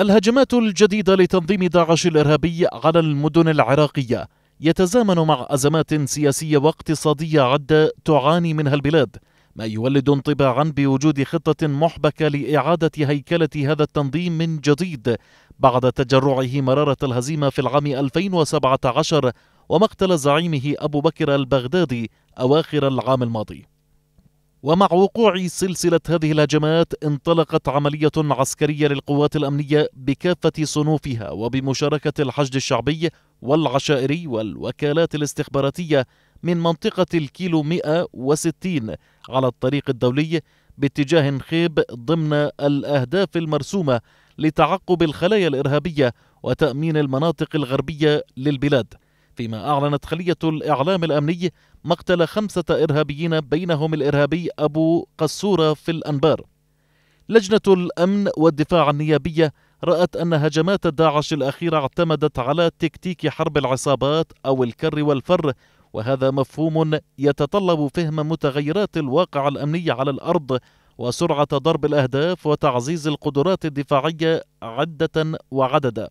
الهجمات الجديدة لتنظيم داعش الإرهابي على المدن العراقية يتزامن مع أزمات سياسية واقتصادية عدة تعاني منها البلاد ما يولد انطباعا بوجود خطة محبكة لإعادة هيكلة هذا التنظيم من جديد بعد تجرعه مرارة الهزيمة في العام 2017 ومقتل زعيمه أبو بكر البغدادي أواخر العام الماضي ومع وقوع سلسلة هذه الهجمات انطلقت عملية عسكرية للقوات الأمنية بكافة صنوفها وبمشاركة الحشد الشعبي والعشائري والوكالات الاستخباراتية من منطقة الكيلو 160 على الطريق الدولي باتجاه خيب ضمن الأهداف المرسومة لتعقب الخلايا الإرهابية وتأمين المناطق الغربية للبلاد فيما أعلنت خلية الإعلام الأمني مقتل خمسة إرهابيين بينهم الإرهابي أبو قسورة في الأنبار لجنة الأمن والدفاع النيابية رأت أن هجمات داعش الأخيرة اعتمدت على تكتيك حرب العصابات أو الكر والفر وهذا مفهوم يتطلب فهم متغيرات الواقع الأمني على الأرض وسرعة ضرب الأهداف وتعزيز القدرات الدفاعية عدة وعددا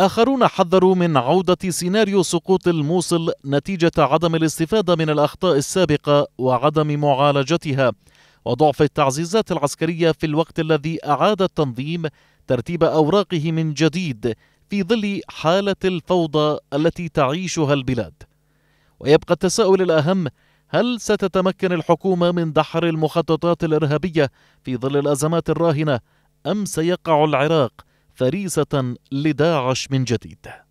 آخرون حذروا من عودة سيناريو سقوط الموصل نتيجة عدم الاستفادة من الأخطاء السابقة وعدم معالجتها وضعف التعزيزات العسكرية في الوقت الذي أعاد التنظيم ترتيب أوراقه من جديد في ظل حالة الفوضى التي تعيشها البلاد ويبقى التساؤل الأهم هل ستتمكن الحكومة من دحر المخططات الإرهابية في ظل الأزمات الراهنة أم سيقع العراق فريسة لداعش من جديد